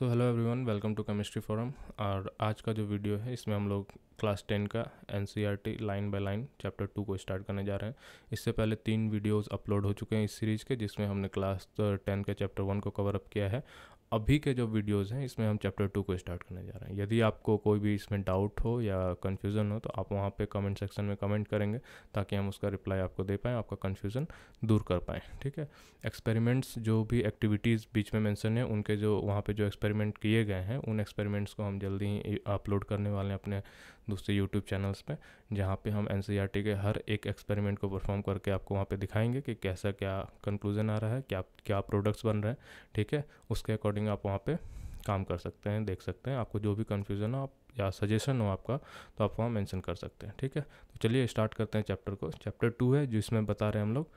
so hello everyone welcome to chemistry forum और आज का जो वीडियो है इसमें हम लोग क्लास टेन का an line by line chapter two को स्टार्ट करने जा रहे हैं इससे पहले तीन वीडियोस अपलोड हो चुके हैं इस सीरीज़ के जिसमें हमने क्लास टेन के चैप्टर वन को कवर अप किया है अभी के जो वीडियोस हैं इसमें हम चैप्टर टू को स्टार्ट करने जा रहे हैं यदि आपको कोई भी इसमें डाउट हो या कन्फ्यूज़न हो तो आप वहाँ पे कमेंट सेक्शन में कमेंट करेंगे ताकि हम उसका रिप्लाई आपको दे पाएँ आपका कन्फ्यूज़न दूर कर पाएँ ठीक है एक्सपेरिमेंट्स जो भी एक्टिविटीज़ बीच में मैंसन है उनके जो वहाँ पर जो एक्सपेरिमेंट किए गए हैं उन एक्सपेरिमेंट्स को हम जल्दी ही अपलोड करने वाले हैं अपने दूसरे यूट्यूब चैनल्स पे जहाँ पे हम एन e के हर एक एक्सपेरिमेंट को परफॉर्म करके आपको वहाँ पे दिखाएंगे कि कैसा क्या कंक्लूजन आ रहा है क्या क्या प्रोडक्ट्स बन रहे हैं ठीक है उसके अकॉर्डिंग आप वहाँ पर काम कर सकते हैं देख सकते हैं आपको जो भी कन्फ्यूज़न हो आप या सजेशन हो आपका तो आप वहाँ मैंसन कर सकते हैं ठीक है तो चलिए स्टार्ट करते हैं चैप्टर को चैप्टर टू है जिसमें बता रहे हैं हम लोग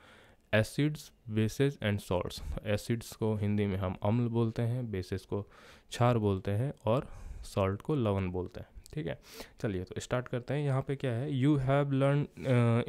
acids bases and salts acids को हिंदी में हम अम्ल बोलते हैं बेसिस को क्षार बोलते हैं और सॉल्ट को लवन बोलते हैं ठीक है चलिए तो स्टार्ट करते हैं यहाँ पे क्या है you have learn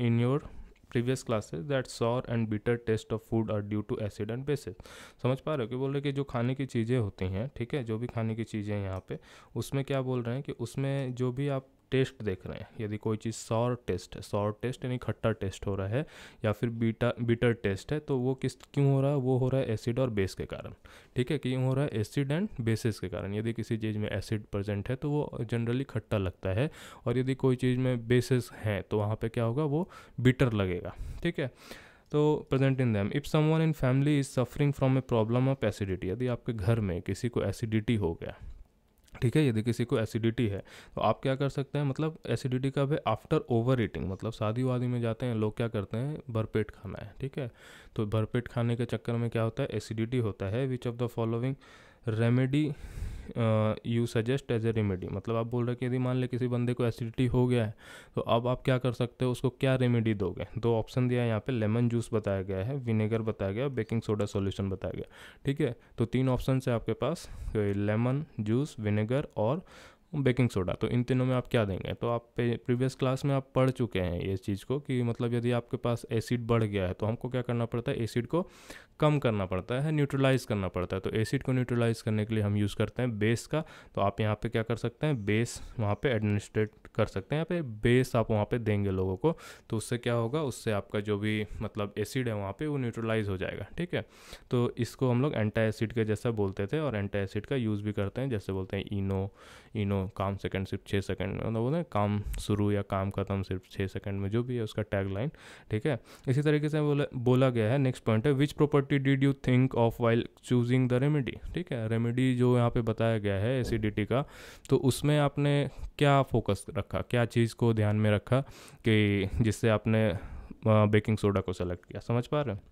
in your previous classes that sour and bitter taste of food are due to acid and bases समझ पा रहे हो कि बोल रहे कि जो खाने की चीज़ें होती हैं ठीक है जो भी खाने की चीज़ें हैं यहाँ पे उसमें क्या बोल रहे हैं कि उसमें जो भी आप टेस्ट देख रहे हैं यदि कोई चीज़ सॉर टेस्ट है सॉर टेस्ट यानी खट्टा टेस्ट हो रहा है या फिर बीटा बीटर टेस्ट है तो वो किस क्यों हो रहा है वो हो रहा है एसिड और बेस के कारण ठीक है क्यों हो रहा है एसिड एंड बेसिस के कारण यदि किसी चीज़ में एसिड प्रजेंट है तो वो जनरली खट्टा लगता है और यदि कोई चीज़ में बेसिस हैं तो वहाँ पर क्या होगा वो बीटर लगेगा ठीक है तो present in them if someone in family is suffering from a problem of acidity यदि आपके घर में किसी को एसिडिटी हो गया ठीक है यदि किसी को एसिडिटी है तो आप क्या कर सकते हैं मतलब एसिडिटी का भी आफ्टर ओवर ईटिंग मतलब शादी वादी में जाते हैं लोग क्या करते हैं भरपेट खाना है ठीक है तो भरपेट खाने के चक्कर में क्या होता है एसिडिटी होता है which of the following remedy you suggest as a remedy मतलब आप बोल रहे कि यदि मान लें किसी बंदे को एसिडिटी हो गया है तो अब आप क्या कर सकते हो उसको क्या रेमेडी दोगे दो ऑप्शन दिया है यहाँ पे लेमन जूस बताया गया है विनेगर बताया गया बेकिंग सोडा सोल्यूशन बताया गया ठीक है तो तीन ऑप्शन है आपके पास लेमन जूस विनेगर और बेकिंग सोडा तो इन तीनों में आप क्या देंगे तो आप प्रीवियस क्लास में आप पढ़ चुके हैं ये चीज़ को कि मतलब यदि आपके पास एसिड बढ़ गया है तो हमको क्या करना पड़ता है एसिड को कम करना पड़ता है न्यूट्रलाइज़ करना पड़ता है तो एसिड को न्यूट्रलाइज़ करने के लिए हम यूज़ करते हैं बेस का तो आप यहाँ पर क्या कर सकते हैं बेस वहाँ पर एडमिनिस्ट्रेट कर सकते हैं यहाँ पे बेस आप वहाँ पर देंगे लोगों को तो उससे क्या होगा उससे आपका जो भी मतलब एसिड है वहाँ पर वो न्यूट्रलाइज हो जाएगा ठीक है तो इसको हम लोग एंटा एसिड के जैसा बोलते थे और एंटा एसिड का यूज़ भी करते हैं जैसे बोलते हैं इनो इनो काम सेकंड सिर्फ छः सेकंड में मतलब बोलते हैं काम शुरू या काम खत्म सिर्फ छः सेकंड में जो भी है उसका टैग लाइन ठीक है इसी तरीके से बोला बोला गया है नेक्स्ट पॉइंट है which property did you think of while choosing the remedy ठीक है रेमेडी जो यहाँ पे बताया गया है एसिडिटी का तो उसमें आपने क्या फोकस रखा क्या चीज़ को ध्यान में रखा कि जिससे आपने बेकिंग सोडा को सेलेक्ट किया समझ पा रहे हैं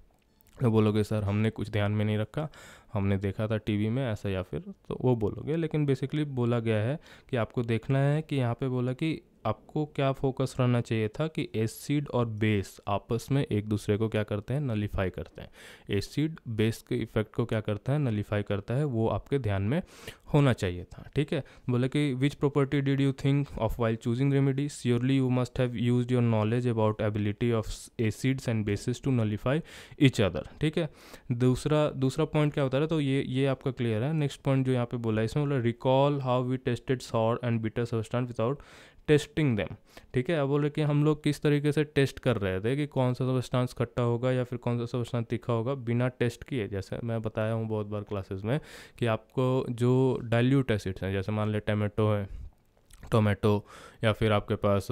तो बोलोगे सर हमने कुछ ध्यान में नहीं रखा हमने देखा था टीवी में ऐसा या फिर तो वो बोलोगे लेकिन बेसिकली बोला गया है कि आपको देखना है कि यहाँ पे बोला कि आपको क्या फोकस रहना चाहिए था कि एसिड और बेस आपस में एक दूसरे को क्या करते हैं नलीफाई करते हैं एसिड बेस के इफेक्ट को क्या करता है नलीफाई करता है वो आपके ध्यान में होना चाहिए था ठीक है बोले कि which property did you think of while choosing remedy surely you must have use your knowledge about ability of acids and bases to nullify each other ठीक है दूसरा दूसरा पॉइंट क्या होता है रहा तो ये ये आपका क्लियर है नेक्स्ट पॉइंट जो यहाँ पे बोला है इसमें बोला recall how we tested sour and bitter substance without testing them ठीक है अब बोले कि हम लोग किस तरीके से टेस्ट कर रहे थे कि कौन सा सबस्टांस खट्टा होगा या फिर कौन सा सबस्टांस तीखा होगा बिना टेस्ट किए जैसे मैं बताया हूँ बहुत बार क्लासेस में कि आपको जो डायल्यूट एसिड्स हैं जैसे मान लें टमेटो है टोमेटो या फिर आपके पास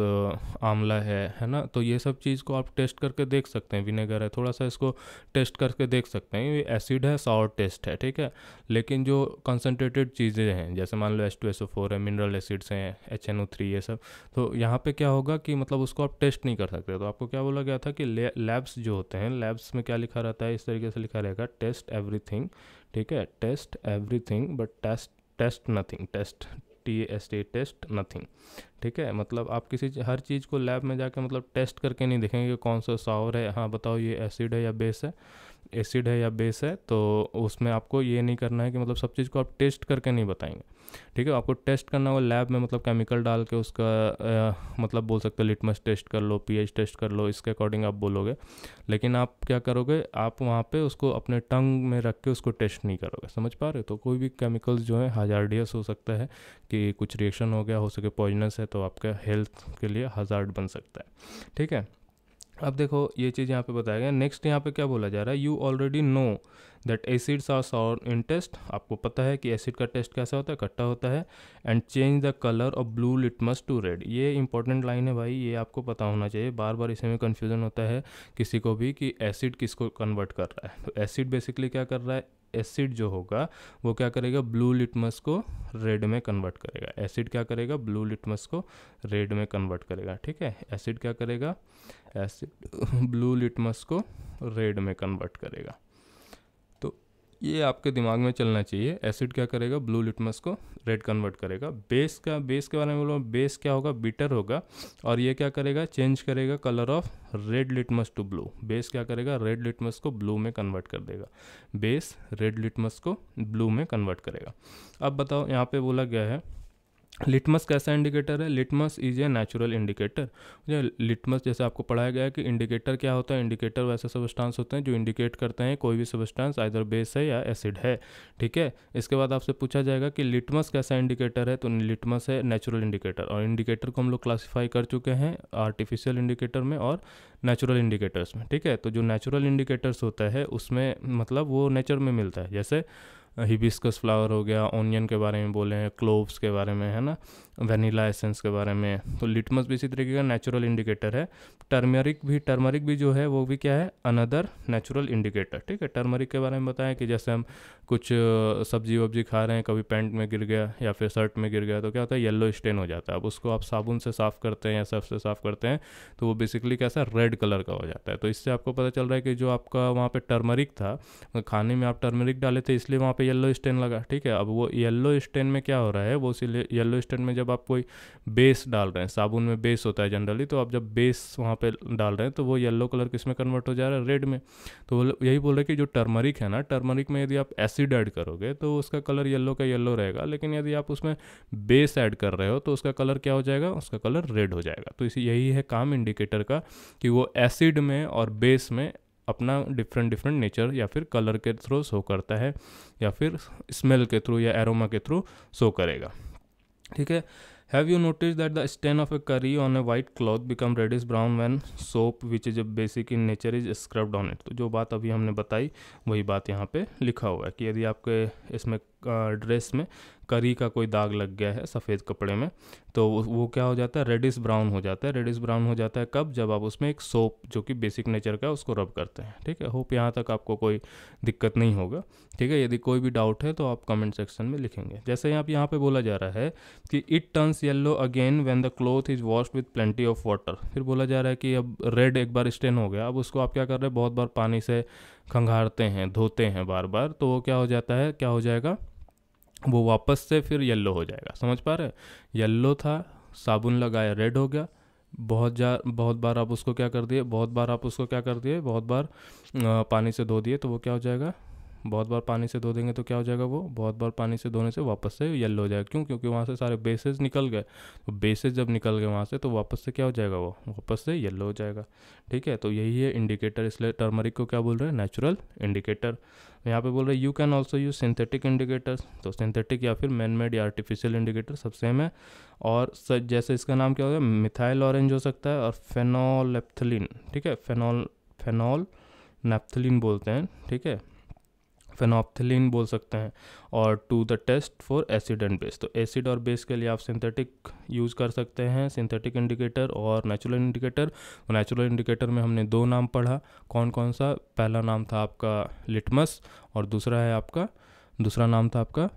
आंवला है है ना तो ये सब चीज़ को आप टेस्ट करके देख सकते हैं विनेगर है थोड़ा सा इसको टेस्ट करके देख सकते हैं ये एसिड है सॉर टेस्ट है ठीक है लेकिन जो कंसनट्रेटेड चीज़ें हैं जैसे मान लो S two S O four है मिनरल एसिड्स हैं एच एन ओ थ्री ये सब तो यहाँ पर क्या होगा कि मतलब उसको आप टेस्ट नहीं कर सकते तो आपको क्या बोला गया था कि लैब्स जो होते हैं लैब्स में क्या लिखा रहता है इस तरीके से लिखा रहेगा टेस्ट एवरीथिंग ठीक है taste everything but taste taste nothing taste T state taste nothing ठीक है मतलब आप किसी हर चीज़ को लैब में जाके मतलब टेस्ट करके नहीं देखेंगे कि कौन सा सावर है हाँ बताओ ये एसिड है या बेस है एसिड है या बेस है तो उसमें आपको ये नहीं करना है कि मतलब सब चीज़ को आप टेस्ट करके नहीं बताएंगे ठीक है आपको टेस्ट करना होगा लैब में मतलब केमिकल डाल के उसका आ, मतलब बोल सकते हो लिटमस टेस्ट कर लो पीएच टेस्ट कर लो इसके अकॉर्डिंग आप बोलोगे लेकिन आप क्या करोगे आप वहाँ पे उसको अपने टंग में रख के उसको टेस्ट नहीं करोगे समझ पा रहे हो तो कोई भी केमिकल्स जो है हजारडियस हो सकता है कि कुछ रिएक्शन हो गया हो सके पॉइजनस है तो आपका हेल्थ के लिए हजार्ड बन सकता है ठीक है अब देखो ये चीज़ यहाँ पे बताया गया नेक्स्ट यहाँ पे क्या बोला जा रहा है you already know that acids are sour in taste आपको पता है कि एसिड का टेस्ट कैसा होता है इकट्ठा होता है and change the colour of blue litmus to red ये इंपॉर्टेंट लाइन है भाई ये आपको पता होना चाहिए बार बार इसमें कन्फ्यूजन होता है किसी को भी कि एसिड किसको कन्वर्ट कर रहा है तो एसिड बेसिकली क्या कर रहा है एसिड जो होगा वो क्या करेगा ब्लू लिटमस को रेड में कन्वर्ट करेगा एसिड क्या करेगा ब्लू लिटमस को रेड में कन्वर्ट करेगा ठीक है एसिड क्या करेगा एसिड ब्लू लिटमस को रेड में कन्वर्ट करेगा ये आपके दिमाग में चलना चाहिए एसिड क्या करेगा ब्लू लिटमस को रेड कन्वर्ट करेगा बेस का बेस के बारे में बोलो बेस क्या होगा बीटर होगा और ये क्या करेगा चेंज करेगा colour of red litmus to blue base क्या करेगा रेड लिटमस को ब्लू में कन्वर्ट कर देगा बेस रेड लिटमस को ब्लू में कन्वर्ट करेगा अब बताओ यहाँ पे बोला गया है लिटमस कैसा इंडिकेटर है litmus is a natural indicator litmus जैसे आपको पढ़ाया गया है कि इंडिकेटर क्या होता है इंडिकेटर वैसे सबस्टांस होते हैं जो इंडिकेट करते हैं कोई भी सबस्टांस आइदर बेस है या एसिड है ठीक है इसके बाद आपसे पूछा जाएगा कि लिटमस कैसा इंडिकेटर है तो लिटमस है नेचुरल इंडिकेटर और इंडिकेटर को हम लोग क्लासीफाई कर चुके हैं आर्टिफिशियल इंडिकेटर में और नेचुरल इंडिकेटर्स में ठीक है तो जो नेचुरल इंडिकेटर्स होता है उसमें मतलब वो नेचर में मिलता है जैसे हिबिस्कस फ्लावर हो गया ऑनियन के बारे में बोले हैं क्लोव्स के बारे में है ना वनीला एसेंस के बारे में तो लिटमस भी इसी तरीके का नेचुरल इंडिकेटर है टर्मरिक भी टर्मरिक भी जो है वो भी क्या है अनदर नेचुरल इंडिकेटर ठीक है टर्मरिक के बारे में बताएं कि जैसे हम कुछ सब्जी वब्जी खा रहे हैं कभी पैंट में गिर गया या फिर शर्ट में गिर गया तो क्या होता है येलो स्टेन हो जाता है अब उसको आप साबुन से साफ़ करते हैं या सर्फ से साफ़ करते हैं तो वो बेसिकली कैसा रेड कलर का हो जाता है तो इससे आपको पता चल रहा है कि जो आपका वहाँ पर टर्मरिक था खाने में आप टर्मरिक डाले थे इसलिए वहाँ पे येलो स्टेन लगा ठीक है अब वो येलो स्टेन में क्या हो रहा है वो इसीलिए येलो स्टेन में जब आप कोई बेस डाल रहे हैं साबुन में बेस होता है जनरली तो आप जब बेस वहाँ पे डाल रहे हैं तो वो येलो कलर किस में कन्वर्ट हो जा रहा है रेड में तो यही बोल रहे कि जो टर्मरिक है ना टर्मरिक में यदि आप एसिड ऐड करोगे तो उसका कलर येल्लो का येलो रहेगा लेकिन यदि आप उसमें बेस ऐड कर रहे हो तो उसका कलर क्या हो जाएगा उसका कलर रेड हो जाएगा तो इसी यही है काम इंडिकेटर का कि वो एसिड में और बेस में अपना डिफरेंट डिफरेंट नेचर या फिर कलर के थ्रू शो करता है या फिर स्मेल के थ्रू या एरोमा के थ्रू शो करेगा ठीक है have you notice that the stain of a curry on a white cloth become red is brown when soap which is a basic in nature is scrubbed on it तो जो बात अभी हमने बताई वही बात यहाँ पे लिखा हुआ है कि यदि आपके इसमें ड्रेस में करी का कोई दाग लग गया है सफ़ेद कपड़े में तो वो क्या हो जाता है रेडिस ब्राउन हो जाता है रेडिस ब्राउन हो जाता है कब जब आप उसमें एक सोप जो कि बेसिक नेचर का है उसको रब करते हैं ठीक है होप यहाँ तक आपको कोई दिक्कत नहीं होगा ठीक है यदि कोई भी डाउट है तो आप कमेंट सेक्शन में लिखेंगे जैसे आप यहाँ पर बोला जा रहा है कि it turns yellow again when the cloth is wash with plenty of water फिर बोला जा रहा है कि अब रेड एक बार स्टेन हो गया अब उसको आप क्या कर रहे हैं बहुत बार पानी से खंगारते हैं धोते हैं बार बार तो वो क्या हो जाता है क्या हो जाएगा वो वापस से फिर येल्लो हो जाएगा समझ पा रहे येल्लो था साबुन लगाया रेड हो गया बहुत जा बहुत बार आप उसको क्या कर दिए बहुत बार आप उसको क्या कर दिए बहुत बार पानी से धो दिए तो वो क्या हो जाएगा बहुत बार पानी से धो देंगे तो क्या हो जाएगा वो बहुत बार पानी से धोने से वापस से येल्लो हो जाएगा क्यों क्योंकि वहाँ से सारे बेसेस निकल गए तो बेसेस जब निकल गए वहाँ से तो वापस से क्या हो जाएगा वो वापस से येल्लो हो जाएगा ठीक है तो यही है इंडिकेटर इसलिए टर्मरिक को क्या बोल रहे हैं नेचुरल इंडिकेटर तो यहाँ पे बोल रहे हैं you can also use synthetic indicators तो सिंथेटिक या फिर मैन मेड या आर्टिफिशियल इंडिकेटर सब सेम है और सच जैसे इसका नाम क्या होगा मिथाइल ऑरेंज हो सकता है और फेनोलेप्थलिन ठीक है फेनोल फेनॉल नेप्थलिन बोलते हैं ठीक है फेनोप्थिलिन बोल सकते हैं और to the test for acid and base तो एसिड और बेस के लिए आप सिंथेटिक यूज़ कर सकते हैं सिंथेटिक इंडिकेटर और नेचुरल इंडिकेटर नेचुरल इंडिकेटर में हमने दो नाम पढ़ा कौन कौन सा पहला नाम था आपका लिटमस और दूसरा है आपका दूसरा नाम था आपका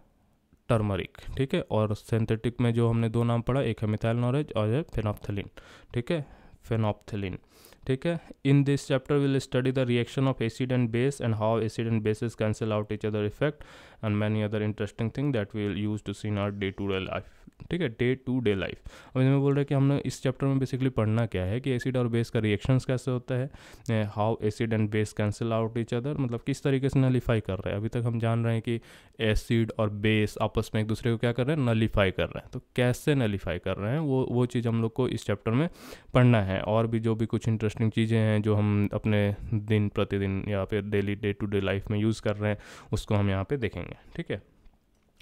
टर्मरिक ठीक है और सिंथेटिक में जो हमने दो नाम पढ़ा एक है मिथाइल नॉरेज और है फेनोप्थेलिन ठीक है फेनोप्थेलिन ठीक है in this chapter will study the reaction of acid and base and how acid and bases cancel out each other effect and many other interesting thing that we will use to seen in day to day life ठीक है day to day life अब इसमें बोल रहा है कि हमने इस चैप्टर में बेसिकली पढ़ना क्या है कि एसिड और बेस का रिएक्शंस कैसे होता है how acid and base cancel out each other मतलब किस तरीके से नलीफाई कर रहे हैं अभी तक हम जान रहे हैं कि एसिड और बेस आपस में एक दूसरे को क्या कर रहे हैं नलीफाई कर रहे हैं तो कैसे नलीफाई कर रहे हैं वो वो चीज़ हम लोग को इस चैप्टर में पढ़ना है और भी जो भी कुछ इंटरेस्टिंग चीज़ें हैं जो हम अपने दिन प्रतिदिन या फिर daily day to day life में यूज़ कर रहे हैं उसको हम यहाँ पर देखेंगे ठीक है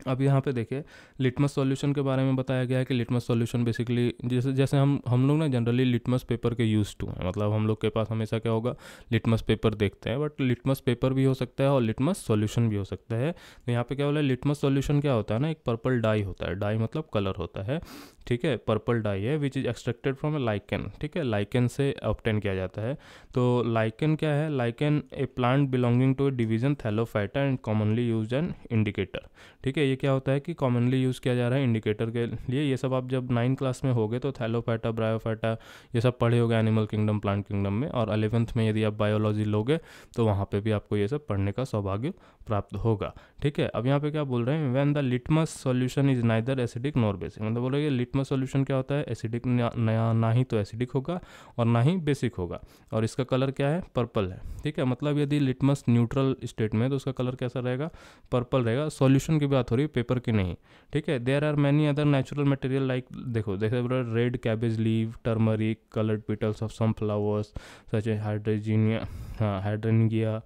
अब यहाँ पे देखिए लिटमस सॉल्यूशन के बारे में बताया गया है कि लिटमस सॉल्यूशन बेसिकली जैसे जैसे हम हम लोग ना जनरली लिटमस पेपर के यूज़ टू हैं मतलब हम लोग के पास हमेशा क्या होगा लिटमस पेपर देखते हैं बट लिटमस पेपर भी हो सकता है और लिटमस सॉल्यूशन भी हो सकता है तो यहाँ पे क्या बोला लिटमस सॉल्यूशन क्या होता है ना एक पर्पल डाई होता है डाई मतलब कलर होता है ठीक है पर्पल डाई है which is extracted from a lichen ठीक है लाइकन से ऑप्टेन किया जाता है तो लाइकन क्या है lichen a plant belonging to a division thallophyta and commonly use an indicator ठीक है ये क्या होता है कि कॉमनली यूज़ किया जा रहा है इंडिकेटर के लिए ये सब आप जब नाइन क्लास में गए तो थैलोफाइटा ब्रायोफाइटा ये सब पढ़े गए एनिमल किंगडम प्लांट किंगडम में और अलेवेंथ में यदि आप बायोलॉजी लोगे तो वहाँ पर भी आपको ये सब पढ़ने का सौभाग्य प्राप्त होगा ठीक है अब यहाँ पे क्या बोल रहे हैं when the litmus solution is neither acidic nor basic मतलब रहे हैं लिटमस सॉल्यूशन क्या होता है एसिडिक नया ना ही तो एसिडिक होगा और ना ही बेसिक होगा और इसका कलर क्या है पर्पल है ठीक है मतलब यदि लिटमस न्यूट्रल स्टेट में तो उसका कलर कैसा रहेगा पर्पल रहेगा सॉल्यूशन की बात हो रही है पेपर की नहीं ठीक है there are many other natural material like देखो देखो red cabbage leave turmeric coloured petals of some flowers such hydrangea हाँ हाइड्रेनगिया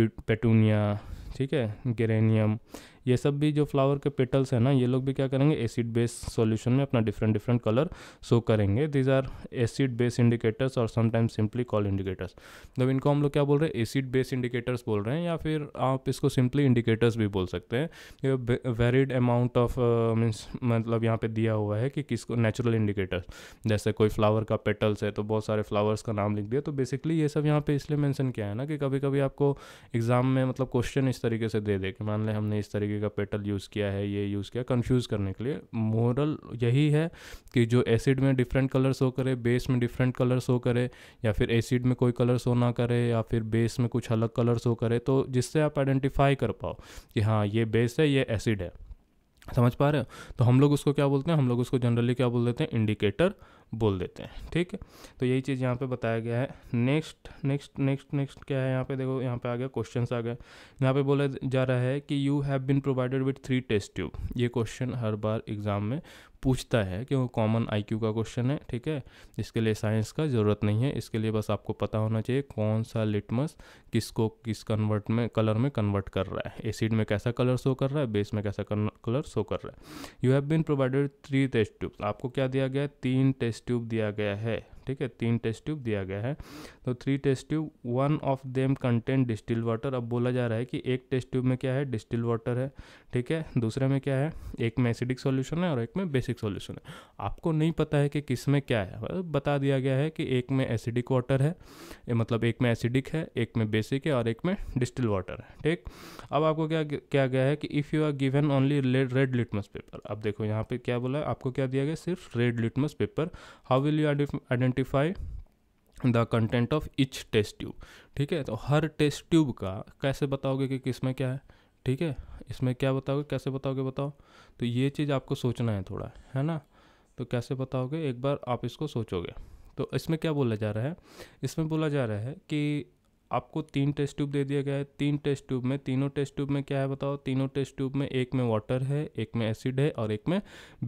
पेटूनिया ठीक है ग्रेनियम ये सब भी जो फ्लावर के पेटल्स हैं ना ये लोग भी क्या करेंगे एसिड बेस सॉल्यूशन में अपना डिफरेंट डिफरेंट कलर शो करेंगे these are acid base indicators और समटाइम्स सिंपली कॉल इंडिकेटर्स जब इनको हम लोग क्या बोल रहे हैं एसिड बेस इंडिकेटर्स बोल रहे हैं या फिर आप इसको सिंपली इंडिकेटर्स भी बोल सकते हैं ये वेरिड अमाउंट ऑफ मीन्स मतलब यहाँ पे दिया हुआ है कि किसको नेचुरल इंडिकेटर्स जैसे कोई फ्लावर का पेटल्स है तो बहुत सारे फ्लावर्स का नाम लिख दिया तो बेसिकली ये सब यहाँ पे इसलिए मैंसन किया है ना कि कभी कभी आपको एग्ज़ाम में मतलब क्वेश्चन इस तरीके से दे दे कि मान लें हमने इस तरीके तरीके का पेटल यूज़ किया है ये यूज़ किया कंफ्यूज करने के लिए मोरल यही है कि जो एसिड में डिफरेंट कलर शो करे बेस में डिफरेंट कलर शो करे या फिर एसिड में कोई कलर शो ना करे या फिर बेस में कुछ अलग कलर शो करे तो जिससे आप आइडेंटिफाई कर पाओ कि हाँ ये बेस है ये एसिड है समझ पा रहे हो तो हम लोग उसको क्या बोलते हैं हम लोग उसको जनरली क्या बोल देते हैं इंडिकेटर बोल देते हैं ठीक है तो यही चीज़ यहाँ पे बताया गया है नेक्स्ट नेक्स्ट नेक्स्ट नेक्स्ट क्या है यहाँ पे देखो यहाँ पे आ गया क्वेश्चन आ गया यहाँ पे बोला जा रहा है कि you have been provided with three test tube ये क्वेश्चन हर बार एग्ज़ाम में पूछता है वो कॉमन आई का क्वेश्चन है ठीक है इसके लिए साइंस का ज़रूरत नहीं है इसके लिए बस आपको पता होना चाहिए कौन सा लिटमस किसको किस कन्वर्ट में कलर में कन्वर्ट कर रहा है एसिड में कैसा कलर शो कर रहा है बेस में कैसा कलर शो कर रहा है you have been provided three test tube आपको क्या दिया गया है तीन टेस्ट टेस्ट ट्यूब दिया गया है ठीक है तीन टेस्ट ट्यूब दिया गया है तो three test tube one of them content distil water अब बोला जा रहा है कि एक टेस्ट ट्यूब में क्या है डिस्टिल वाटर है ठीक है दूसरे में क्या है एक में एसिडिक सोल्यूशन है और एक में बेसिक सोल्यूशन है आपको नहीं पता है कि किस में क्या है बता दिया गया है कि एक में एसिडिक वाटर है मतलब एक में एसिडिक है एक में बेसिक है और एक में डिस्टिल वाटर है ठीक अब आपको क्या क्या गया है कि if you are given only red litmus paper अब देखो यहाँ पे क्या बोला है आपको क्या दिया गया सिर्फ red litmus paper how will you identify identify the content of each test tube ठीक है तो हर टेस्ट ट्यूब का कैसे बताओगे कि किस में क्या है ठीक है इसमें क्या बताओगे कैसे बताओगे बताओ तो ये चीज़ आपको सोचना है थोड़ा है ना तो कैसे बताओगे एक बार आप इसको सोचोगे तो इसमें क्या बोला जा रहा है इसमें बोला जा रहा है कि आपको तीन टेस्ट ट्यूब दे दिया गया है तीन टेस्ट ट्यूब में तीनों टेस्ट ट्यूब में क्या है बताओ तीनों टेस्ट ट्यूब में एक में वाटर है एक में एसिड है और एक में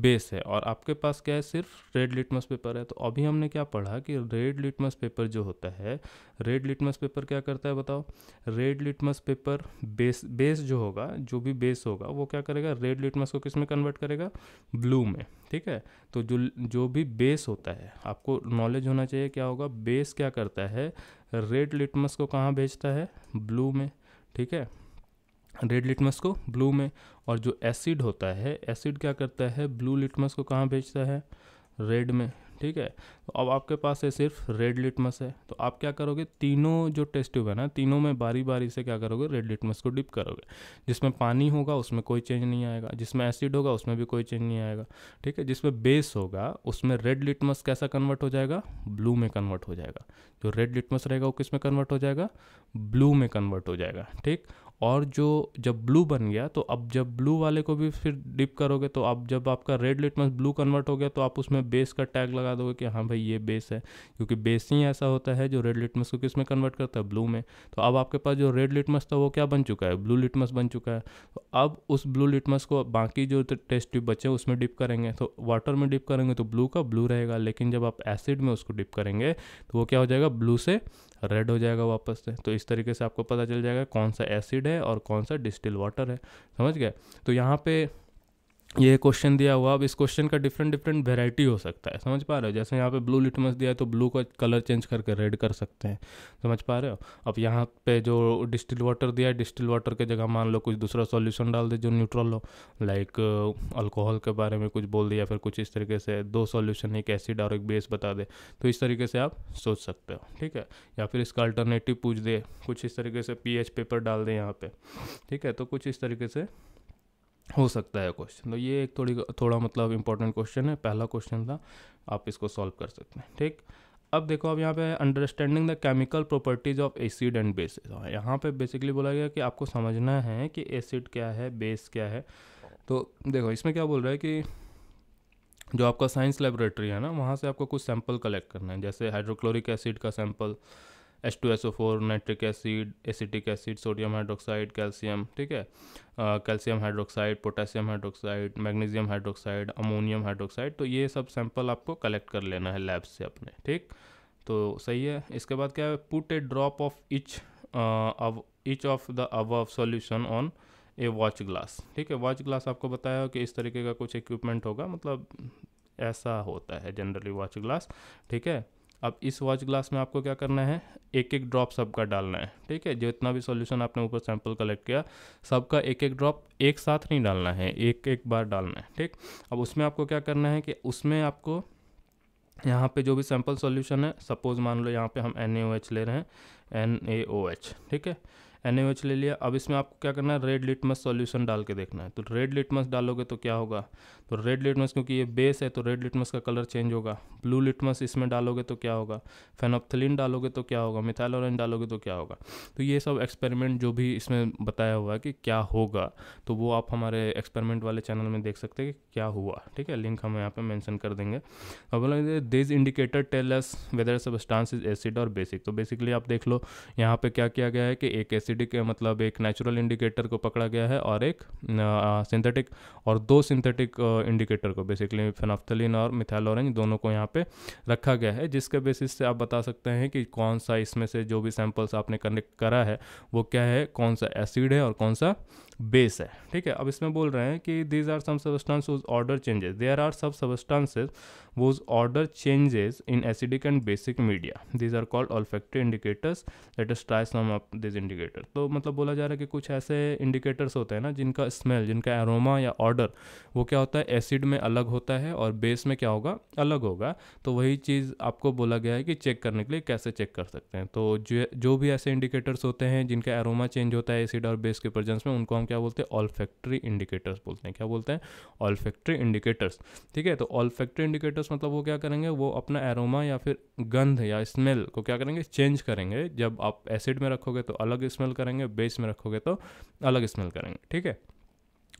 बेस है और आपके पास क्या है सिर्फ रेड लिटमस पेपर है तो अभी हमने क्या पढ़ा कि रेड लिटमस पेपर जो होता है रेड लिटमस पेपर क्या करता है बताओ red litmus paper base base जो होगा जो भी बेस होगा वो क्या करेगा रेड लिटमस को किस में कन्वर्ट करेगा ब्लू में ठीक है तो जो जो भी बेस होता है आपको नॉलेज होना चाहिए क्या होगा बेस क्या करता है रेड लिटमस को कहाँ भेजता है ब्लू में ठीक है रेड लिटमस को ब्लू में और जो एसिड होता है एसिड क्या करता है ब्लू लिटमस को कहाँ भेजता है रेड में ठीक है तो अब आपके पास है सिर्फ रेड लिटमस है तो आप क्या करोगे तीनों जो टेस्ट ट्यूब है ना तीनों में बारी बारी से क्या करोगे रेड लिटमस को डिप करोगे जिसमें पानी होगा उसमें कोई चेंज नहीं आएगा जिसमें एसिड होगा उसमें भी कोई चेंज नहीं आएगा ठीक है जिसमें बेस होगा उसमें रेड लिटमस कैसा कन्वर्ट हो जाएगा ब्लू में कन्वर्ट हो जाएगा जो रेड लिटमस रहेगा वो किस में कन्वर्ट हो जाएगा ब्लू में कन्वर्ट हो जाएगा ठीक और जो जब ब्लू बन गया तो अब जब ब्लू वाले को भी फिर डिप करोगे तो अब जब आपका रेड लिटमस ब्लू कन्वर्ट हो गया तो आप उसमें बेस का टैग लगा दोगे कि हाँ भाई ये बेस है क्योंकि बेस ही ऐसा होता है जो रेड लिटमस को किस में कन्वर्ट करता है ब्लू में तो अब आपके पास जो रेड लिटमस था वो क्या बन चुका है ब्लू लिटमस बन चुका है तो अब उस ब्लू लिटमस को बाकी जो टेस्ट ट्यूब बचे उसमें डिप करेंगे तो वाटर में डिप करेंगे तो ब्लू का ब्लू रहेगा लेकिन जब आप एसिड में उसको डिप करेंगे तो वो क्या हो जाएगा ब्लू से रेड हो जाएगा वापस से तो इस तरीके से आपको पता चल जाएगा कौन सा एसिड है है और कौन सा डिस्टिल वाटर है समझ गए तो यहाँ पे ये क्वेश्चन दिया हुआ अब इस क्वेश्चन का डिफरेंट डिफरेंट वेराइटी हो सकता है समझ पा रहे हो जैसे यहाँ पे ब्लू लिटमस दिया है तो ब्लू का कलर चेंज करके रेड कर सकते हैं समझ पा रहे हो अब यहाँ पे जो डिस्टिल वाटर दिया है डिस्टिल वाटर के जगह मान लो कुछ दूसरा सॉल्यूशन डाल दे जो न्यूट्रल हो लाइक अल्कोहल uh, के बारे में कुछ बोल दिया फिर कुछ इस तरीके से दो सॉल्यूशन एक एसिड और एक बेस बता दे तो इस तरीके से आप सोच सकते हो ठीक है या फिर इसका अल्टरनेटिव पूछ दे कुछ इस तरीके से पी पेपर डाल दें यहाँ पर ठीक है तो कुछ इस तरीके से हो सकता है क्वेश्चन तो ये एक थोड़ी थोड़ा मतलब इंपॉर्टेंट क्वेश्चन है पहला क्वेश्चन था आप इसको सॉल्व कर सकते हैं ठीक अब देखो अब यहाँ पे understanding the chemical properties of acid and bases यहाँ पे बेसिकली बोला गया कि आपको समझना है कि एसिड क्या है बेस क्या है तो देखो इसमें क्या बोल रहा है कि जो आपका साइंस लेबोरेटरी है ना वहाँ से आपको कुछ सैंपल कलेक्ट करना है जैसे हाइड्रोक्लोरिक एसिड का sample H two S O four nitric acid acetic acid sodium hydroxide calcium ठीक है calcium hydroxide potassium hydroxide magnesium hydroxide ammonium hydroxide तो ये सब सैंपल आपको कलेक्ट कर लेना है लैब से अपने ठीक तो सही है इसके बाद क्या है put a drop of each each of the above solution on a watch glass ठीक है वॉच ग्लास आपको बताया कि इस तरीके का कुछ इक्विपमेंट होगा मतलब ऐसा होता है जनरली वॉच ग्लास ठीक है अब इस वॉच ग्लास में आपको क्या करना है एक एक ड्रॉप सबका डालना है ठीक है जितना भी सॉल्यूशन आपने ऊपर सैंपल कलेक्ट किया सबका एक एक ड्रॉप एक साथ नहीं डालना है एक एक बार डालना है ठीक अब उसमें आपको क्या करना है कि उसमें आपको यहाँ पे जो भी सैंपल सॉल्यूशन है सपोज़ मान लो यहाँ पे हम एन ले रहे हैं एन ठीक है एन ले लिया अब इसमें आपको क्या करना है रेड लिटमस सॉल्यूशन डाल के देखना है तो रेड लिटमस डालोगे तो क्या होगा तो रेड लिटमस क्योंकि ये बेस है तो रेड लिटमस का कलर चेंज होगा ब्लू लिटमस इसमें डालोगे तो क्या होगा फेनोप्थलिन डालोगे तो क्या होगा मिथाइल ऑरेंज डालोगे तो क्या होगा तो ये सब एक्सपेरिमेंट जो भी इसमें बताया हुआ है कि क्या होगा तो वो आप हमारे एक्सपेरिमेंट वाले चैनल में देख सकते हैं कि क्या हुआ ठीक है लिंक हम यहाँ पे मेंशन कर देंगे अब बोला this indicator tells whether substance is acid और बेसिक तो बेसिकली आप देख लो यहाँ पे क्या किया गया है कि एक एसिड एसिडिक eh, मतलब एक नेचुरल इंडिकेटर को पकड़ा गया है और एक सिंथेटिक और दो सिंथेटिक इंडिकेटर को बेसिकली फेनाफ्थलिन और मिथाइल ऑरेंज दोनों को यहाँ पे रखा गया है जिसके बेसिस से आप बता सकते हैं कि कौन सा इसमें से जो भी सैंपल्स आपने कनेक्ट करा है वो क्या है कौन सा एसिड है और कौन सा बेस है ठीक है अब इसमें बोल रहे हैं कि these are some substance whose odour changes there are some substances whose odour changes in acidic and basic media these are called olfactory indicators let's try some of this indicator तो मतलब बोला जा रहा है कि कुछ ऐसे indicators होते हैं ना जिनका स्मेल जिनका एरोमा या ऑर्डर वो क्या होता है एसिड में अलग होता है और बेस में क्या होगा अलग होगा तो वही चीज़ आपको बोला गया है कि चेक करने के लिए कैसे चेक कर सकते हैं तो जो जो भी ऐसे इंडिकेटर्स होते हैं जिनका एरोमा चेंज होता है एसिड और बेस के प्रजेंस में उनको हम क्या बोलते हैं ऑल फैक्ट्री इंडिकेटर्स बोलते हैं क्या बोलते हैं ऑल फैक्ट्री इंडिकेटर्स ठीक है तो ऑल फैक्ट्री इंडिकेटर्स मतलब वो क्या करेंगे वो अपना एरोमा या फिर गंध या स्मेल को क्या करेंगे चेंज करेंगे जब आप एसिड में रखोगे तो अलग स्मेल करेंगे बेस में रखोगे तो अलग स्मेल करेंगे ठीक है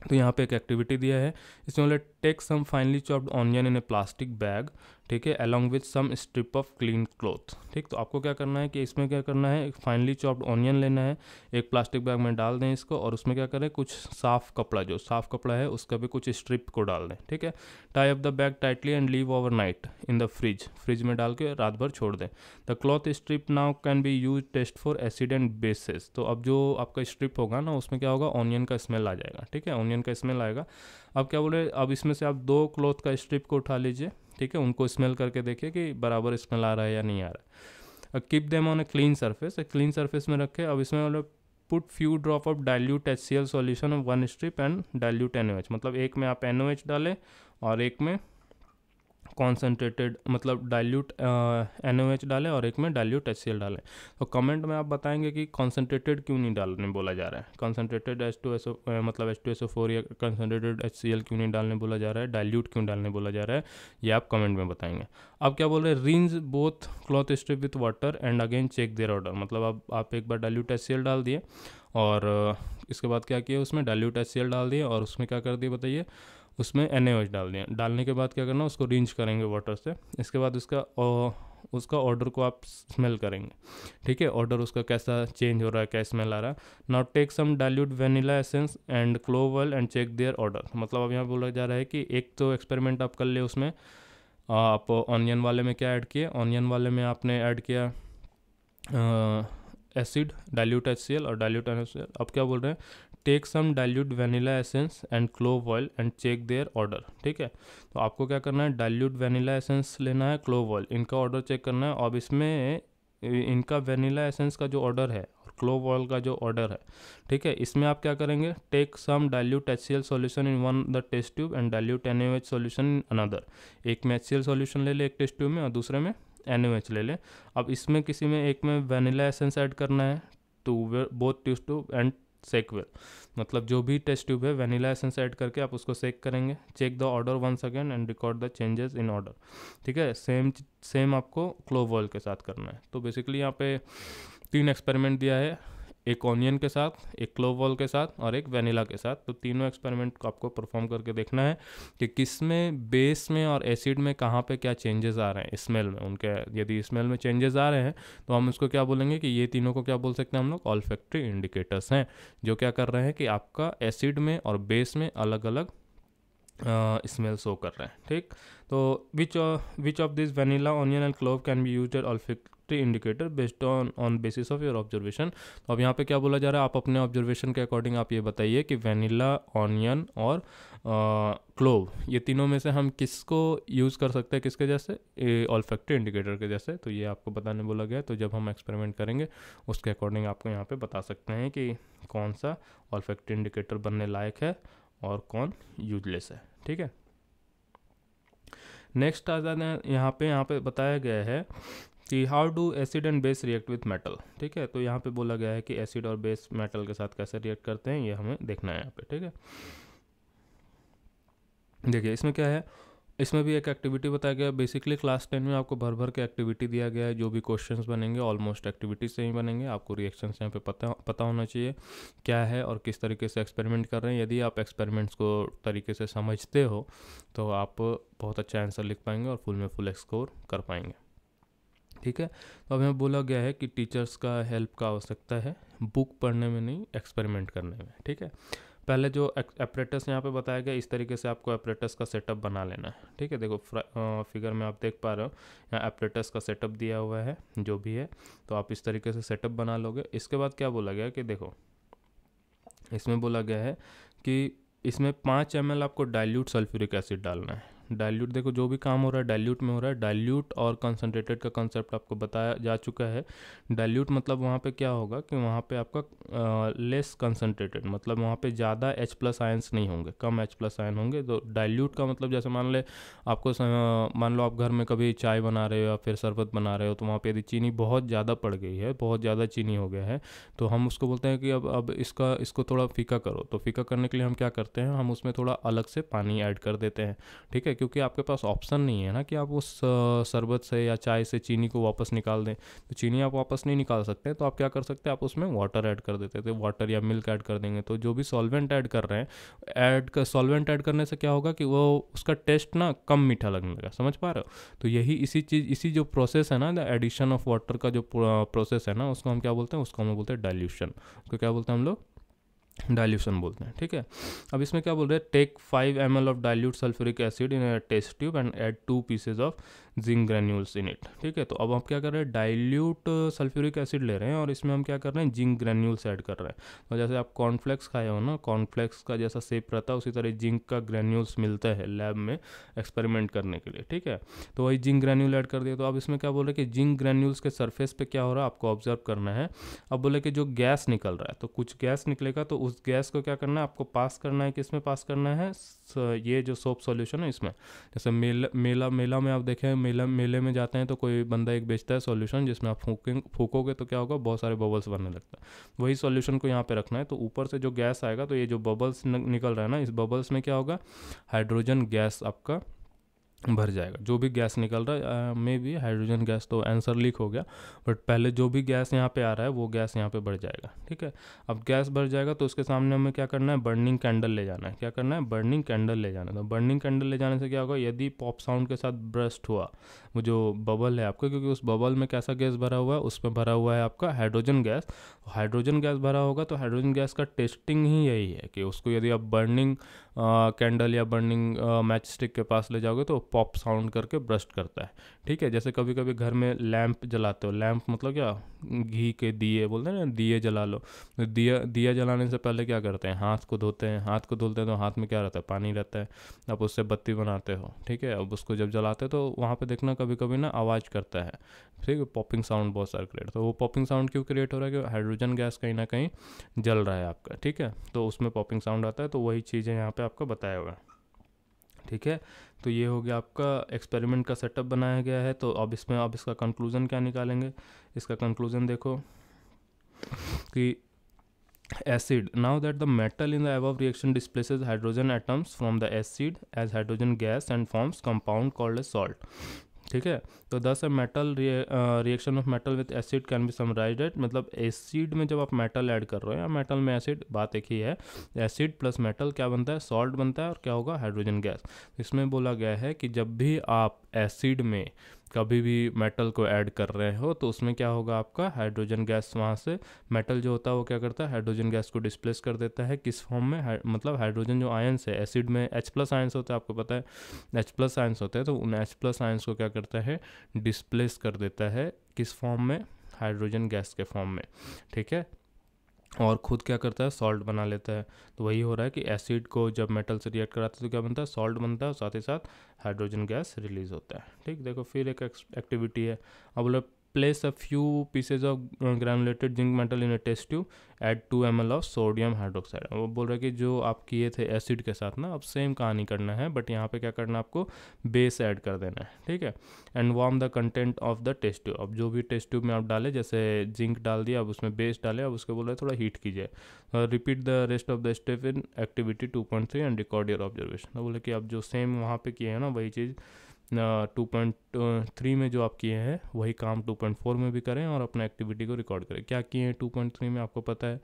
तो यहाँ पे एक एक्टिविटी दिया है इसमें बोले take some finely chopped onion in a plastic bag ठीक है along with some strip of clean cloth ठीक तो आपको क्या करना है कि इसमें क्या करना है एक फाइनली चॉप्ड ऑनियन लेना है एक प्लास्टिक बैग में डाल दें इसको और उसमें क्या करें कुछ साफ कपड़ा जो साफ कपड़ा है उसका भी कुछ स्ट्रिप को डाल दें ठीक है tie up the bag tightly and leave overnight in the fridge fridge में डाल के रात भर छोड़ दें the cloth strip now can be use test for acid and तो अब जो आपका स्ट्रिप होगा ना उसमें क्या होगा ऑनियन का स्मेल आ जाएगा ठीक है ऑनियन का स्मेल आएगा अब क्या बोले अब इसमें से आप दो क्लॉथ का स्ट्रिप को उठा लीजिए ठीक है उनको स्मेल करके देखिए कि बराबर स्मेल आ रहा है या नहीं आ रहा है keep them on a clean surface एक क्लीन सर्फेस में रखें अब इसमें मतलब put few drop of dilute H C L solution of one strip and dilute N O H मतलब एक में आप एन ओ एच डालें और एक में कॉन्सेंट्रेटेड मतलब डाइल्यूट एन ओ एच डालें और एक में डाइल्यूट एच सी एल डालें तो कमेंट में आप बताएंगे कि कॉन्सनट्रेटेड क्यों नहीं डालने बोला जा रहा है concentrated H two S O मतलब H two S O four या कॉन्सेंट्रेटेड एच सी एल क्यों नहीं डालने बोला जा रहा है डाइल्यूट क्यों डालने बोला जा रहा है ये आप कमेंट में बताएंगे अब क्या बोल रहे हैं rinse both cloth strip with water and again check their odour मतलब आप, आप एक बार डाइल्यूट एच सी एल डाल दिए और इसके बाद क्या किया उसमें डाइल्यूट एच सी एल डाल दिए और उसमें क्या कर दिए बताइए उसमें एन डाल दिया डालने के बाद क्या करना उसको रिंज करेंगे वाटर से इसके बाद उसका उसका ऑर्डर को आप स्मेल करेंगे ठीक है ऑर्डर उसका कैसा चेंज हो रहा है क्या स्मेल आ रहा है not take some dilute vanilla essence and clove oil and check their odour मतलब अब यहाँ बोला जा रहा है कि एक तो एक्सपेरिमेंट आप कर ले उसमें आप ऑनियन वाले में क्या ऐड किए ऑनियन वाले में आपने ऐड किया एसिड डाइल्यूट एच और डाइल्यूट एन अब क्या बोल रहे हैं take some dilute vanilla essence and clove oil and check their odour ठीक है तो आपको क्या करना है डाइल्यूट वेनिला एसेंस लेना है क्लोव ऑयल इनका ऑर्डर चेक करना है अब इसमें इनका वेनिला एसेंस का जो ऑर्डर है और क्लोव ऑयल का जो ऑर्डर है ठीक है इसमें आप क्या करेंगे take some dilute H C L solution in one the test tube and dilute N H solution in another एक में एच सी एल सोल्यूशन ले लें एक टेस्ट ट्यूब में और दूसरे में एन ले लें अब इसमें किसी में एक में वनीला एसेंस ऐड करना है to both tubes tube and shake well मतलब जो भी टेस्ट ट्यूब है वेनिला एसेंस ऐड करके आप उसको सेक करेंगे check the odour once again and record the changes in odour ठीक है सेम सेम आपको क्लोव ऑयल के साथ करना है तो बेसिकली यहाँ पे तीन एक्सपेरिमेंट दिया है एक ऑनियन के साथ एक क्लोव वॉल के साथ और एक वेनिला के साथ तो तीनों एक्सपेरिमेंट को आपको परफॉर्म करके देखना है कि किस में बेस में और एसिड में कहाँ पे क्या चेंजेस आ रहे हैं स्मेल में उनके यदि स्मेल में चेंजेस आ रहे हैं तो हम उसको क्या बोलेंगे कि ये तीनों को क्या बोल सकते हैं हम लोग ऑलफेक्ट्री इंडिकेटर्स हैं जो क्या कर रहे हैं कि आपका एसिड में और बेस में अलग अलग स्मेल शो कर रहे हैं ठीक तो which which of this vanilla onion and clove can be use as olfactory indicator based on on basis of your observation तो अब यहाँ पे क्या बोला जा रहा है आप अपने ऑब्जर्वेशन के अकॉर्डिंग आप ये बताइए कि वेनिला ऑनियन और क्लोव ये तीनों में से हम किसको यूज़ कर सकते हैं किसके जैसे ऑलफेक्टिव इंडिकेटर के जैसे तो ये आपको बताने बोला गया तो जब हम एक्सपेरिमेंट करेंगे उसके अकॉर्डिंग आपको यहाँ पे बता सकते हैं कि कौन सा ऑलफेक्टिव इंडिकेटर बनने लायक है और कौन यूजलेस है ठीक है नेक्स्ट आ जाते हैं यहाँ पे यहाँ पे बताया गया है see how do acid and base react with metal ठीक है तो यहाँ पे बोला गया है कि एसिड और बेस मेटल के साथ कैसे रिएक्ट करते हैं ये हमें देखना है यहाँ पे ठीक है देखिए इसमें क्या है इसमें भी एक एक्टिविटी बताया गया बेसिकली क्लास टेन में आपको भर भर के एक्टिविटी दिया गया है जो भी क्वेश्चन बनेंगे ऑलमोस्ट एक्टिविटीज से ही बनेंगे आपको से यहाँ पे पता पता होना चाहिए क्या है और किस तरीके से एक्सपेरिमेंट कर रहे हैं यदि आप एक्सपेरिमेंट्स को तरीके से समझते हो तो आप बहुत अच्छा आंसर लिख पाएंगे और फुल में फुल एक्सप्लोर कर पाएंगे ठीक है तो अब यहाँ बोला गया है कि टीचर्स का हेल्प का आवश्यकता है बुक पढ़ने में नहीं एक्सपेरिमेंट करने में ठीक है पहले जो एपरेटस यहाँ पे बताया गया इस तरीके से आपको एपरेटस का सेटअप बना लेना है ठीक है देखो फिगर में आप देख पा रहे हो यहाँ एपरेटस का सेटअप दिया हुआ है जो भी है तो आप इस तरीके से सेटअप बना लोगे इसके बाद क्या बोला गया कि देखो इसमें बोला गया है कि इसमें पाँच एम आपको डाइल्यूट सल्फ्यूरिक एसिड डालना है डाइल्यूट देखो जो भी काम हो रहा है डाइल्यूट में हो रहा है डाइल्यूट और कंसनट्रेटेड का कंसेप्ट आपको बताया जा चुका है डाइल्यूट मतलब वहाँ पे क्या होगा कि वहाँ पे आपका लेस लेस कंसनट्रेटेड मतलब वहाँ पे ज़्यादा एच प्लस आयंस नहीं होंगे कम एच प्लस आयन होंगे तो डाइल्यूट का मतलब जैसे मान ले आपको मान लो आप घर में कभी चाय बना रहे हो या फिर शरबत बना रहे हो तो वहाँ पर यदि चीनी बहुत ज़्यादा पड़ गई है बहुत ज़्यादा चीनी हो गया है तो हम उसको बोलते हैं कि अब अब इसका इसको थोड़ा फीका करो तो फीका करने के लिए हम क्या करते हैं हम उसमें थोड़ा अलग से पानी ऐड कर देते हैं ठीक है है क्योंकि आपके पास ऑप्शन नहीं है ना कि आप उस शरबत से या चाय से चीनी को वापस निकाल दें तो चीनी आप वापस नहीं निकाल सकते तो आप क्या कर सकते हैं आप उसमें वाटर ऐड कर देते थे वाटर या मिल्क ऐड कर देंगे तो जो भी सॉल्वेंट ऐड कर रहे हैं ऐड कर सॉल्वेंट ऐड करने से क्या होगा कि वो उसका टेस्ट ना कम मीठा लगने लगा समझ पा रहे हो तो यही इसी चीज़ इसी जो प्रोसेस है ना द एडिशन ऑफ वाटर का जो प्रोसेस है ना उसको हम क्या बोलते हैं उसको हम बोलते हैं डायल्यूशन उसको क्या बोलते हैं हम लोग डायल्यूशन बोलते हैं ठीक है अब इसमें क्या बोल रहे हैं take five M of dilute sulphuric acid in test tube and add two pieces of zinc granules in it ठीक है तो अब हम क्या कर रहे हैं डाइल्यूट सल्फ्यूरिक एसिड ले रहे हैं और इसमें हम क्या कर रहे हैं जिंक ग्रेन्यूल्स ऐड कर रहे हैं तो जैसे आप कॉर्नफ्लेक्स खाए हो ना कॉर्नफ्लेक्स का जैसा सेप रहता है उसी तरह जिंक का ग्रेन्यूल्स मिलता है लैब में एक्सपेरिमेंट करने के लिए ठीक है तो वही जिंक ग्रेन्यूल ऐड कर दिया तो अब इसमें क्या बोल रहे हैं कि जिंक ग्रेन्यूल्स के सर्फेस पर क्या हो रहा है आपको ऑब्जर्व करना है अब बोले कि जो गैस निकल रहा है तो कुछ गैस निकलेगा तो उस गैस को क्या करना है आपको पास करना है किसमें पास करना है ये जो सोप सोल्यूशन है इसमें जैसे मेला मेला मेला में आप देखें मेला मेले में जाते हैं तो कोई बंदा एक बेचता है सोल्यूशन जिसमें आप फूकें फूकोगे तो क्या होगा बहुत सारे बबल्स बनने लगता है वही सोल्यूशन को यहाँ पे रखना है तो ऊपर से जो गैस आएगा तो ये जो बबल्स निकल रहा है ना इस बबल्स में क्या होगा हाइड्रोजन गैस आपका भर जाएगा जो भी गैस निकल रहा है मे बी हाइड्रोजन गैस तो आंसर लीक हो गया बट पहले जो भी गैस यहाँ पे आ रहा है वो गैस यहाँ पे बढ़ जाएगा ठीक है अब गैस बढ़ जाएगा तो उसके सामने हमें क्या करना है बर्निंग कैंडल ले जाना है क्या करना है बर्निंग कैंडल ले जाना है तो बर्निंग कैंडल ले जाने से क्या होगा यदि पॉप साउंड के साथ ब्रस्ट हुआ वो जो बबल है आपका क्योंकि उस बबल में कैसा गैस भरा हुआ है उसमें भरा हुआ है आपका हाइड्रोजन गैस हाइड्रोजन गैस भरा होगा तो हाइड्रोजन गैस का टेस्टिंग ही यही है कि उसको यदि आप बर्निंग कैंडल या बर्निंग मैच स्टिक के पास ले जाओगे तो पॉप साउंड करके ब्रस्ट करता है ठीक है जैसे कभी कभी घर में लैंप जलाते हो लैम्प मतलब क्या घी के दिए बोलते हैं ना दिए जला लो दिया दिया जलाने से पहले क्या करते हैं हाथ को धोते हैं हाथ को धोते हैं तो हाथ में क्या रहता है पानी रहता है अब उससे बत्ती बनाते हो ठीक है अब उसको जब जलाते तो वहाँ पर देखना कभी कभी ना आवाज़ करता है ठीक है पॉपिंग साउंड बहुत सारा क्रिएट तो वो पॉपिंग साउंड क्यों क्रिएट हो रहा है कि हाइड्रोजन गैस कहीं ना कहीं जल रहा है आपका ठीक है तो उसमें पॉपिंग साउंड आता है तो वही चीज़ें यहाँ पर आपको बताया हुआ ठीक है तो ये हो गया आपका एक्सपेरिमेंट का सेटअप बनाया गया है तो अब इसमें आप इसका कंक्लूज़न क्या निकालेंगे इसका कंक्लूज़न देखो कि acid now that the metal in the above reaction displaces hydrogen atoms from the acid as hydrogen gas and forms compound called a salt ठीक है तो thus a metal reaction of metal with acid can be summarise as मतलब acid में जब आप metal add कर रहे हो या मेटल में एसिड बात एक ही है एसिड प्लस मेटल क्या बनता है सॉल्ट बनता है और क्या होगा हाइड्रोजन गैस इसमें बोला गया है कि जब भी आप एसिड में कभी भी मेटल को ऐड कर रहे हो तो उसमें क्या होगा आपका हाइड्रोजन गैस वहाँ से मेटल जो होता है वो क्या करता है हाइड्रोजन गैस को डिस्प्लेस कर देता है किस फॉर्म में मतलब है, मतलब हाइड्रोजन जो आयन्स है एसिड में एच प्लस आयंस होते हैं आपको पता है एच प्लस आयंस होते हैं तो उन एच प्लस आयंस को क्या करता है डिस्प्लेस कर देता है किस फॉर्म में हाइड्रोजन गैस के फॉर्म में ठीक है और खुद क्या करता है सॉल्ट बना लेता है तो वही हो रहा है कि एसिड को जब मेटल से रिएक्ट कराते हैं तो क्या बनता है सॉल्ट बनता है और साथ ही साथ हाइड्रोजन गैस रिलीज होता है ठीक देखो फिर एक एक्टिविटी है अब बोले place a few pieces of granulated zinc metal in a test tube add two M L of sodium hydroxide वो बोल रहा है कि जो आप किए थे एसिड के साथ ना अब सेम कहानी करना है बट यहाँ पे क्या करना है आपको बेस ऐड कर देना है ठीक है and warm the content of the test tube अब जो भी टेस्ट ट्यूब में आप डाले जैसे जिंक डाल दिया अब उसमें बेस डाले अब उसके बोल रहे थोड़ा हीट कीजिए repeat the rest of the step in activity two point three and record your observation बोले कि अब जो सेम वहाँ पे किए हैं ना वही चीज़ टू पॉइंट थ्री में जो आप किए हैं वही काम टू पॉइंट फोर में भी करें और अपना एक्टिविटी को रिकॉर्ड करें क्या किए हैं टू पॉइंट थ्री में आपको पता है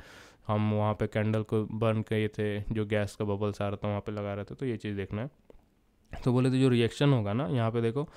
हम वहाँ पे कैंडल को बर्न किए थे जो गैस का बबल्स आ रहा था वहाँ पे लगा रहे थे तो ये चीज़ देखना है तो बोले तो जो रिएक्शन होगा ना यहाँ पे देखो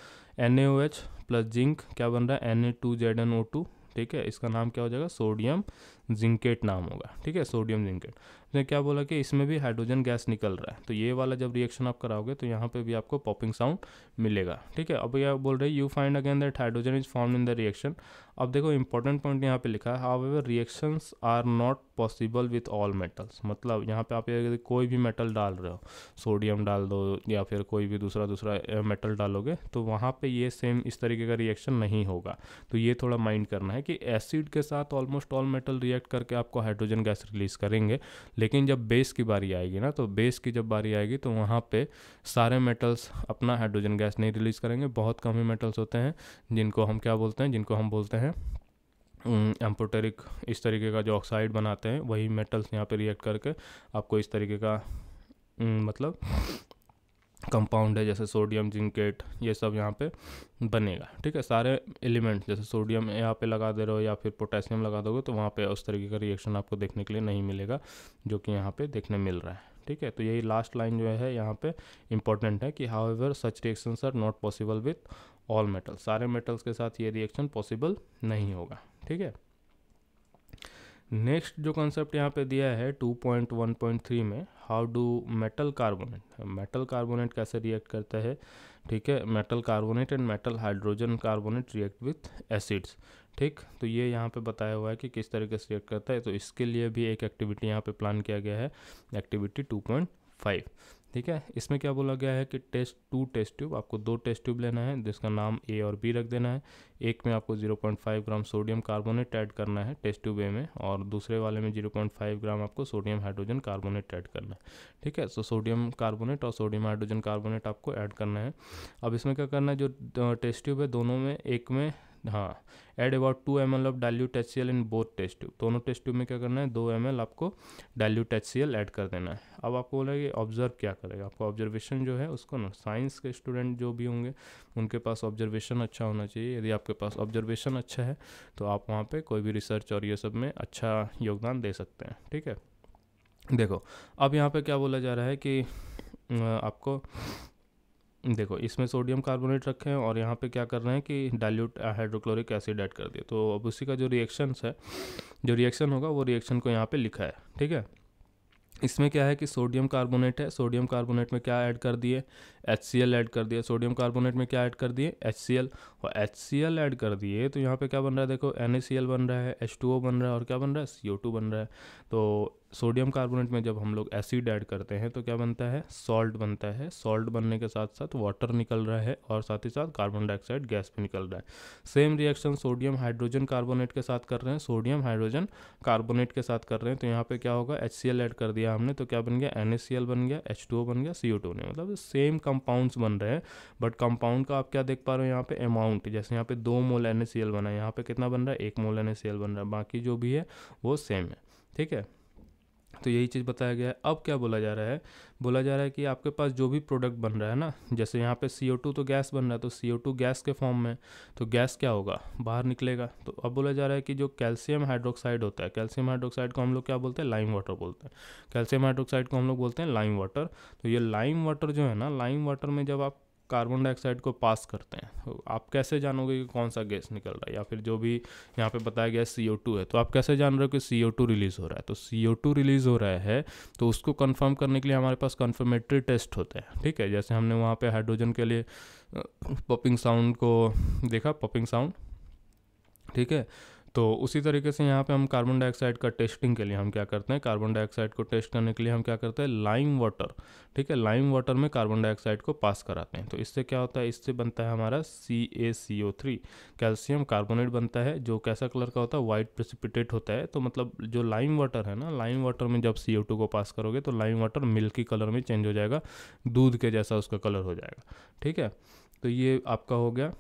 N A O H plus zinc क्या बन रहा है N A two Z N O two ठीक है इसका नाम क्या हो जाएगा सोडियम जिंकेट नाम होगा ठीक है सोडियम जिंकेट उसने क्या बोला कि इसमें भी हाइड्रोजन गैस निकल रहा है तो ये वाला जब रिएक्शन आप कराओगे तो यहाँ पे भी आपको पॉपिंग साउंड मिलेगा ठीक है अब यह बोल रहे you find again that hydrogen is form in the reaction अब देखो इंपॉर्टेंट पॉइंट यहाँ पे लिखा है however reactions are not possible with all metals मतलब यहाँ पे आप यदि कोई भी मेटल डाल रहे हो सोडियम डाल दो या फिर कोई भी दूसरा दूसरा मेटल डालोगे तो वहाँ पे ये सेम इस तरीके का रिएक्शन नहीं होगा तो ये थोड़ा माइंड करना है कि एसिड के साथ ऑलमोस्ट ऑल मेटल रिएक्ट करके आपको हाइड्रोजन गैस रिलीज़ करेंगे लेकिन जब बेस की बारी आएगी ना तो बेस की जब बारी आएगी तो वहाँ पे सारे मेटल्स अपना हाइड्रोजन गैस नहीं रिलीज़ करेंगे बहुत कम ही मेटल्स होते हैं जिनको हम क्या बोलते हैं जिनको हम बोलते हैं एम्पोटेरिक इस तरीके का जो ऑक्साइड बनाते हैं वही मेटल्स यहाँ पे रिएक्ट करके आपको इस तरीके का मतलब कंपाउंड है जैसे सोडियम जिंकेट ये सब यहाँ पे बनेगा ठीक है सारे एलिमेंट जैसे सोडियम यहाँ पे लगा दे रहे हो या फिर पोटेशियम लगा दोगे तो वहाँ पे उस तरीके का रिएक्शन आपको देखने के लिए नहीं मिलेगा जो कि यहाँ पे देखने मिल रहा है ठीक है तो यही लास्ट लाइन जो है यहाँ पे इंपॉर्टेंट है कि however such reaction are not possible with all metals सारे मेटल्स के साथ ये रिएक्शन पॉसिबल नहीं होगा ठीक है नेक्स्ट जो कॉन्सेप्ट यहाँ पे दिया है 2.1.3 में how do metal carbonate metal carbonate कैसे रिएक्ट करता है ठीक है metal carbonate and metal hydrogen carbonate react with acids ठीक तो ये यहाँ पे बताया हुआ है कि किस तरीके से रिएक्ट करता है तो इसके लिए भी एक एक्टिविटी यहाँ पे प्लान किया गया है एक्टिविटी 2.5 ठीक है इसमें क्या बोला गया है कि टेस्ट टू टेस्ट ट्यूब आपको दो टेस्ट ट्यूब लेना है जिसका नाम ए और बी रख देना है एक में आपको 0.5 ग्राम सोडियम कार्बोनेट ऐड करना है टेस्ट ट्यूब ए में और दूसरे वाले में 0.5 ग्राम आपको सोडियम हाइड्रोजन कार्बोनेट ऐड करना है ठीक है सो सोडियम कार्बोनेट और सोडियम हाइड्रोजन कार्बोनेट आपको ऐड करना है अब इसमें क्या करना है जो टेस्ट ट्यूब है दोनों में एक में हाँ add about two M L of dilute H C L in both test tube दोनों टेस्ट ट्यूब में क्या करना है दो एम एल आपको dilute H C L add कर देना है अब आपको बोला कि ऑब्जर्व क्या करेगा आपको ऑब्जर्वेशन जो है उसको ना साइंस के स्टूडेंट जो भी होंगे उनके पास ऑब्जर्वेशन अच्छा होना चाहिए यदि आपके पास ऑब्जर्वेशन अच्छा है तो आप वहाँ पर कोई भी रिसर्च और ये सब में अच्छा योगदान दे सकते हैं ठीक है देखो अब यहाँ पर क्या बोला जा रहा है कि आपको देखो इसमें सोडियम कार्बोनेट रखे हैं और यहाँ पे क्या कर रहे हैं कि डाइल्यूट हाइड्रोक्लोरिक एसिड ऐड कर दिया तो अब उसी का जो रिएक्शंस है जो रिएक्शन होगा वो रिएक्शन को यहाँ पे लिखा है ठीक है इसमें क्या है कि सोडियम कार्बोनेट है सोडियम कार्बोनेट में क्या ऐड कर दिए एच सी एल ऐड कर दिए सोडियम कार्बोनेट में क्या ऐड कर दिए एच सी एल और एच सी एल ऐड कर दिए तो यहाँ पे क्या बन रहा है देखो एन सी एल बन रहा है एच टू ओ बन रहा है और क्या बन रहा है सी ओ टू बन रहा है तो सोडियम कार्बोनेट में जब हम लोग एसिड ऐड करते हैं तो क्या बनता है सॉल्ट बनता है सॉल्ट बनने के साथ साथ वाटर निकल रहा है और साथ ही साथ कार्बन डाइऑक्साइड गैस भी निकल रहा है same reaction sodium hydrogen carbonate के साथ कर रहे हैं सोडियम हाइड्रोजन कार्बोनेट के साथ कर रहे हैं तो यहाँ पर क्या होगा एच ऐड कर दिया हमने तो क्या बन गया एन बन गया एच बन गया सी ने मतलब सेम कंपाउंड्स बन रहे हैं बट कंपाउंड का आप क्या देख पा रहे हो यहाँ पे अमाउंट जैसे यहाँ पे दो मोल एन बना है यहाँ पे कितना बन रहा है एक मोल एन बन रहा है बाकी जो भी है वो सेम है ठीक है तो यही चीज़ बताया गया है अब क्या बोला जा रहा है बोला जा रहा है कि आपके पास जो भी प्रोडक्ट बन रहा है ना जैसे यहाँ पे सी तो गैस बन रहा है तो सी गैस के फॉर्म में तो गैस क्या होगा बाहर निकलेगा तो अब बोला जा रहा है कि जो कैल्शियम हाइड्रोक्साइड होता है कैल्शियम हाइड्रोक्साइड को हम लोग क्या बोलते हैं लाइम वाटर बोलते हैं कैल्शियम हाइड्रोक्साइड को हम लोग बोलते हैं लाइम वाटर तो ये लाइम वाटर जो है ना लाइम वाटर में जब आप कार्बन डाइऑक्साइड को पास करते हैं तो आप कैसे जानोगे कि कौन सा गैस निकल रहा है या फिर जो भी यहाँ पे बताया गया सी ओ टू है तो आप कैसे जान रहे हो कि सी ओ टू रिलीज़ हो रहा है तो सी ओ टू रिलीज़ हो रहा है तो उसको कन्फर्म करने के लिए हमारे पास कन्फर्मेटरी टेस्ट होते हैं ठीक है जैसे हमने वहाँ पर हाइड्रोजन के लिए पपिंग साउंड को देखा पपिंग साउंड ठीक है तो उसी तरीके से यहाँ पे हम कार्बन डाइऑक्साइड का टेस्टिंग के लिए हम क्या करते हैं कार्बन डाइऑक्साइड को टेस्ट करने के लिए हम क्या करते हैं लाइम वाटर ठीक है लाइम वाटर में कार्बन डाइऑक्साइड को पास कराते हैं तो इससे क्या होता है इससे बनता है हमारा C A C O three calcium carbonate बनता है जो कैसा कलर का होता है वाइट प्रिसिपिटेट होता है तो मतलब जो लाइम वाटर है ना लाइम वाटर में जब सी ओ टू को पास करोगे तो लाइम वाटर मिल्की कलर में चेंज हो जाएगा दूध के जैसा उसका कलर हो जाएगा ठीक है तो ये आपका हो गया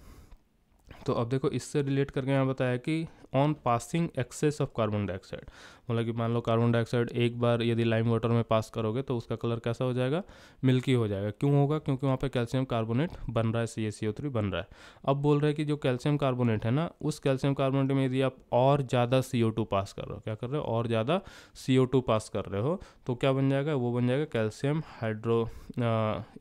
तो अब देखो इससे रिलेट करके यहाँ बताया कि on passing excess of carbon dioxide मतलब कि मान लो कार्बन डाइऑक्साइड एक बार यदि लाइम वाटर में पास करोगे तो उसका कलर कैसा हो जाएगा मिल्की हो जाएगा क्यों होगा क्योंकि वहाँ पे कैल्शियम कार्बोनेट बन रहा है C S C O three बन रहा है अब बोल रहे हैं कि जो कैल्शियम कार्बोनेट है ना उस कैल्शियम कार्बोनेट में यदि आप और ज़्यादा सी ओ टू पास कर रहे हो क्या कर रहे हो और ज़्यादा सी ओ टू पास कर रहे हो तो क्या बन जाएगा वो बन जाएगा कैल्शियम हाइड्रो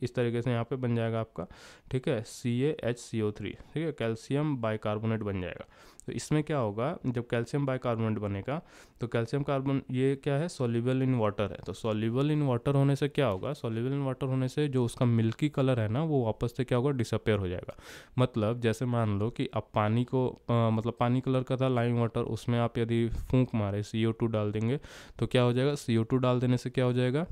इस तरीके से यहाँ पर बन जाएगा आपका ठीक है सी A H C O three ठीक है कैल्शियम बाइकार्बोनेट बन जाएगा तो इसमें क्या होगा जब कैल्शियम बाइकार्बोनेट बनेगा तो कैल्शियम कार्बन ये क्या है सोल्यूबल इन वाटर है तो सोल्यूबल इन वाटर होने से क्या होगा सोल्यूबल इन वाटर होने से जो उसका मिल्की कलर है ना वो वापस से क्या होगा डिसअपेयर हो जाएगा मतलब जैसे मान लो कि आप पानी को आ, मतलब पानी कलर का था लाइम वाटर उसमें आप यदि फूंक मारे सी डाल देंगे तो क्या हो जाएगा सी डाल देने से क्या हो जाएगा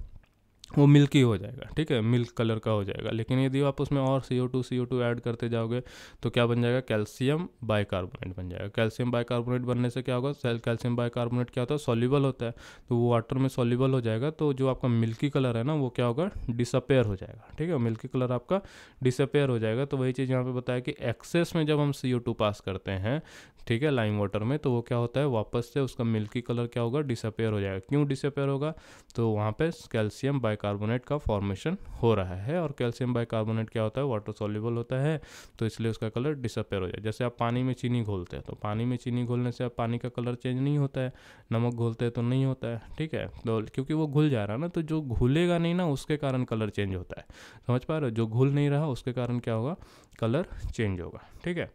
वो मिल्की हो जाएगा ठीक है मिल्क कलर का हो जाएगा लेकिन यदि आप उसमें और C O two C O two add करते जाओगे तो क्या बन जाएगा कैल्शियम बाइकार्बोनेट बन जाएगा कैल्शियम बाइकार्बोनेट बनने से क्या होगा सेल कैल्शियम बाइकार्बोनेट क्या होता है सॉल्यूबल होता है तो वो वाटर में सॉल्यूबल हो जाएगा तो जो आपका मिल्की कलर है ना वो क्या होगा डिसअपेयर हो जाएगा ठीक है मिल्की कलर आपका डिसअपेयर हो जाएगा तो वही चीज़ यहाँ पर बताया कि एक्सेस में जब हम सी ओ टू पास करते हैं ठीक है लाइम वाटर में तो वो क्या होता है वापस से उसका मिल्की कलर क्या होगा डिसअपेयर हो जाएगा क्यों डिसअपेयर होगा तो वहाँ पे कैल्शियम बाइकार्बोनेट का फॉर्मेशन हो रहा है और कैल्शियम बाइकार्बोनेट क्या होता है वाटर सॉल्यूबल होता है तो इसलिए उसका कलर डिसअपेयर हो जाए जैसे आप पानी में चीनी घोलते हैं तो पानी में चीनी घोलने से आप पानी का कलर चेंज नहीं होता है नमक घोलते हैं तो नहीं होता है ठीक है तो क्योंकि वो घुल जा रहा है ना तो जो घुलेगा नहीं ना उसके कारण कलर चेंज होता है समझ पा रहे हो जो घुल नहीं रहा उसके कारण क्या होगा कलर चेंज होगा ठीक है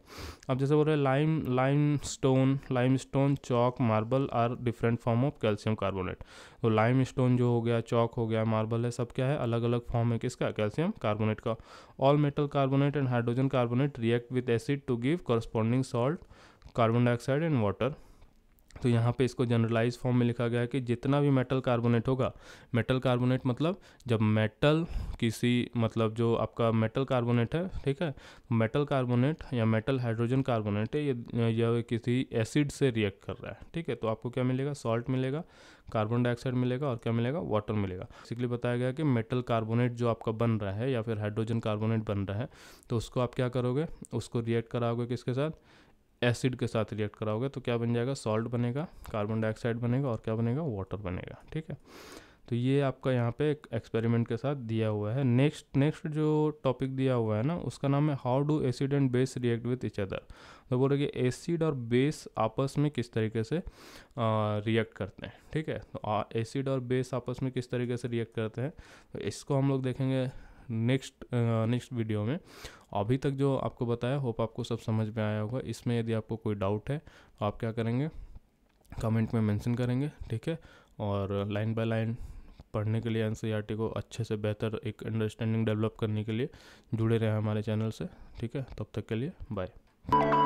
अब जैसे बोल रहे lime limestone limestone chalk marble are different form of calcium carbonate तो लाइम स्टोन जो हो गया चौक हो गया मार्बल है सब क्या है अलग अलग फॉर्म है किसका कैल्शियम कार्बोनेट का all metal carbonate and hydrogen carbonate react with acid to give corresponding salt carbon dioxide and water तो यहाँ पे इसको जनरलाइज फॉर्म में लिखा गया है कि जितना भी मेटल कार्बोनेट होगा मेटल कार्बोनेट मतलब जब मेटल किसी मतलब जो आपका मेटल कार्बोनेट है ठीक है मेटल कार्बोनेट या मेटल हाइड्रोजन कार्बोनेट है ये या किसी एसिड से रिएक्ट कर रहा है ठीक है तो आपको क्या मिलेगा सॉल्ट मिलेगा कार्बन डाइऑक्साइड मिलेगा और क्या मिलेगा वाटर मिलेगा बेसिकली बताया गया कि मेटल कार्बोनेट जो आपका बन रहा है या फिर हाइड्रोजन कार्बोनेट बन रहा है तो उसको आप क्या करोगे उसको रिएक्ट कराओगे किसके साथ एसिड के साथ रिएक्ट कराओगे तो क्या बन जाएगा सॉल्ट बनेगा कार्बन डाइऑक्साइड बनेगा और क्या बनेगा वाटर बनेगा ठीक है तो ये आपका यहाँ पे एक एक्सपेरिमेंट के साथ दिया हुआ है नेक्स्ट नेक्स्ट जो टॉपिक दिया हुआ है ना उसका नाम है how do acid and base react with each other तो बोल रहे कि एसिड और बेस आपस में किस तरीके से रिएक्ट करते हैं ठीक है तो एसिड और बेस आपस में किस तरीके से रिएक्ट करते हैं तो इसको हम लोग देखेंगे नेक्स्ट नेक्स्ट वीडियो में अभी तक जो आपको बताया होप आपको सब समझ में आया होगा इसमें यदि आपको कोई डाउट है तो आप क्या करेंगे कमेंट में मेंशन करेंगे ठीक है और लाइन बाय लाइन पढ़ने के लिए एन e को अच्छे से बेहतर एक अंडरस्टैंडिंग डेवलप करने के लिए जुड़े रहें हमारे चैनल से ठीक है तब तक के लिए बाय